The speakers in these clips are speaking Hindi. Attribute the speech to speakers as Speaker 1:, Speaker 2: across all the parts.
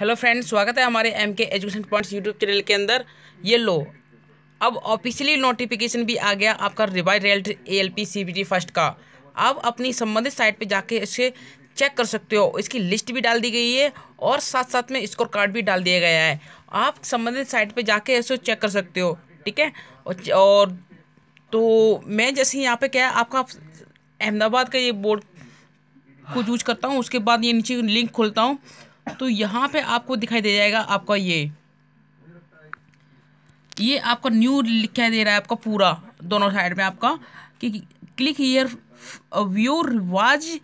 Speaker 1: हेलो फ्रेंड स्वागत है हमारे एम के एजुकेशन पॉइंट्स यूट्यूब चैनल के अंदर ये लो अब ऑफिशियली नोटिफिकेशन भी आ गया आपका revised result A L P C B T first का आप अपनी संबंधित साइट पे जाके इसे चेक कर सकते हो इसकी लिस्ट भी डाल दी गई है और साथ साथ में स्कोर कार्ड भी डाल दिया गया है आप संबंधित साइट पर जाके इसे चेक कर सकते हो ठीक है और तो मैं जैसे यहाँ पर क्या आपका अहमदाबाद का ये बोर्ड को चूज करता हूँ उसके बाद ये नीचे लिंक खोलता हूँ तो यहाँ पे आपको दिखाई दे जाएगा आपका ये ये आपका न्यू दिखाई दे रहा है आपका पूरा दोनों साइड में आपका कि click here view revised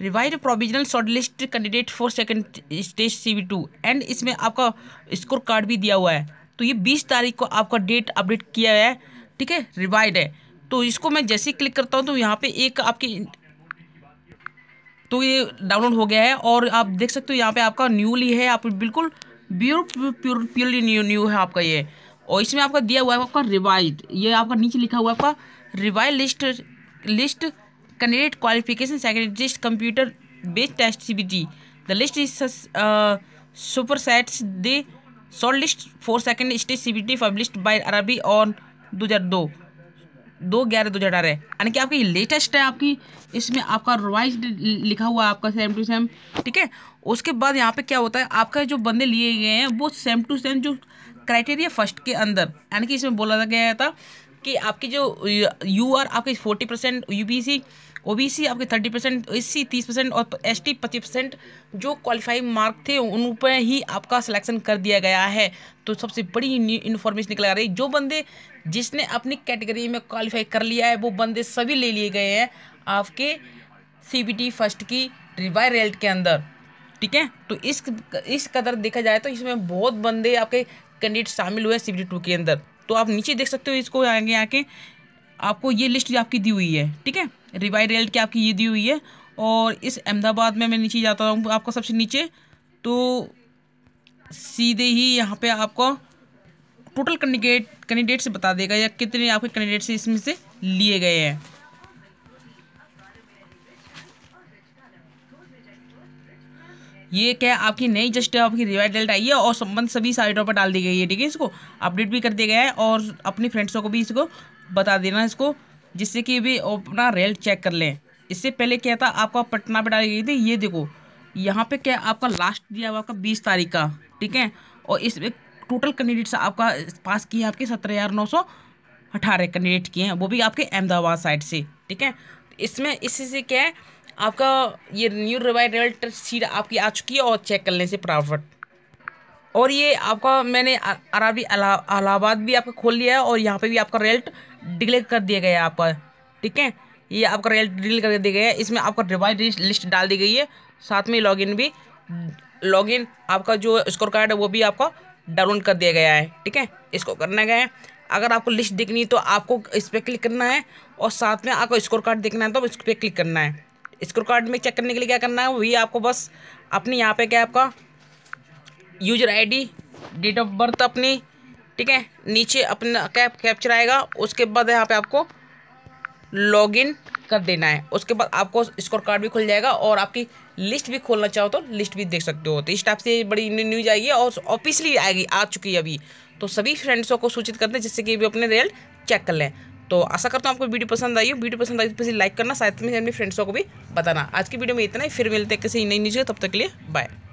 Speaker 1: revised provisional short list candidate for second stage C V two and इसमें आपका स्कोर कार्ड भी दिया हुआ है तो ये बीस तारीख को आपका डेट अपडेट किया है ठीक है रिवाइड है तो इसको मैं जैसे ही क्लिक करता हूँ तो यहाँ पे एक आपकी तो ये डाउनलोड हो गया है और आप देख सकते हो यहाँ पे आपका न्यूली है आप बिल्कुल pure pure purely new new है आपका ये और इसमें आपका दिया हुआ है आपका रिवाइज ये आपका नीचे लिखा हुआ है आपका revised list list candidate qualification secretariat computer based test C B T the list is supersedes the list for second stage C B T published by RRB on दो हज़ार दो दो ग्यारह दो हज़ार अठारह यानी कि आपकी लेटेस्ट है आपकी इसमें आपका रिवाइज लिखा हुआ है आपका सेम टू सेम ठीक है उसके बाद यहाँ पे क्या होता है आपका जो बंदे लिए गए हैं वो सेम टू सेम जो क्राइटेरिया फर्स्ट के अंदर यानी कि इसमें बोला गया था कि आपके जो यू आर आपके forty percent U B C O B C आपके थर्टी परसेंट एस सी तीस परसेंट और एस टी पच्चीस परसेंट जो क्वालिफाइंग मार्क थे उन पर ही आपका सिलेक्शन कर दिया गया है तो सबसे बड़ी इन्फॉर्मेशन निकल आ रही है जो बंदे जिसने अपनी कैटेगरी में क्वालिफाई कर लिया है वो बंदे सभी ले लिए गए हैं आपके सी बी टी फर्स्ट की रिवाय रेल्ट के अंदर ठीक है तो इस इस कदर देखा जाए तो इसमें बहुत बंदे आपके कैंडिडेट शामिल हुए सी बी टी टू के अंदर तो आप नीचे देख सकते हो इसको आगे आके आपको ये लिस्ट आपकी दी हुई है ठीक है रिवाइड रेल्ट की आपकी ये दी हुई है और इस अहमदाबाद में मैं नीचे जाता हूँ आपका सबसे नीचे तो सीधे ही यहाँ पे आपको टोटल कैंडिडेट कैंडिडेट से बता देगा या कितने आपके कैंडिडेट से इसमें से लिए गए हैं ये क्या है आपकी नई जस्ट आपकी रिवाइड डेल्ट आई है और संबंध सभी साइटों पर डाल दी गई है ठीक है इसको अपडेट भी कर दिया गया है और अपने फ्रेंड्सों को भी इसको बता देना इसको जिससे कि भी अपना रेल्ट चेक कर लें इससे पहले क्या था आपका पटना पर डाली गई थी ये देखो यहाँ पे क्या आपका लास्ट दिया हुआ आपका बीस तारीख का ठीक है और इसमें टोटल कैंडिडेट्स आपका पास किए आपके सत्रह हज़ार नौ सौ अठारह कैंडिडेट किए हैं वो भी आपके अहमदाबाद साइड से ठीक है इसमें इससे क्या है आपका ये न्यू रिवाइवल सीट आपकी आ चुकी है और चेक करने से प्रॉफिट और ये आपका मैंने अराबी अलाहाबाद भी आपका खोल लिया है और यहाँ पे भी आपका रेल्ट डिले कर दिया गया है आपका ठीक है ये आपका रेल्ट डिले कर दिया गया है इसमें आपका रिवाइड लिस्ट डाल दी गई है साथ में लॉगिन भी लॉगिन आपका जो स्कोर कार्ड है वो भी आपका डाउनलोड कर दिया गया है ठीक है इसको करना गया है अगर आपको लिस्ट देखनी है तो आपको इस पर क्लिक करना है और साथ में आपको स्कोर कार्ड देखना है तो इस पर क्लिक करना है स्क्रो कार्ड में चेक करने के लिए क्या करना है वही आपको बस अपने यहाँ पे क्या आपका user ID date of birth अपनी ठीक है नीचे अपना कैप कैप्चर आएगा उसके बाद यहाँ पे आपको लॉगिन कर देना है उसके बाद आपको स्कोर कार्ड भी खुल जाएगा और आपकी लिस्ट भी खोलना चाहो तो लिस्ट भी देख सकते हो तो इस टाइप से बड़ी न्यूज आएगी और ऑफिसली आएगी आ चुकी है अभी तो सभी फ्रेंड्सों को सूचित कर दें जिससे कि वे अपने रिजल्ट चेक कर लें तो आशा करता हूँ आपको वीडियो पसंद आई हो वीडियो पसंद आई तो प्लीज़ लाइक करना साथ में अपने फ्रेंड्सों को भी बताना आज की वीडियो में इतना ही फिर मिलते हैं किसी नई न्यूज़ तब तक के लिए बाय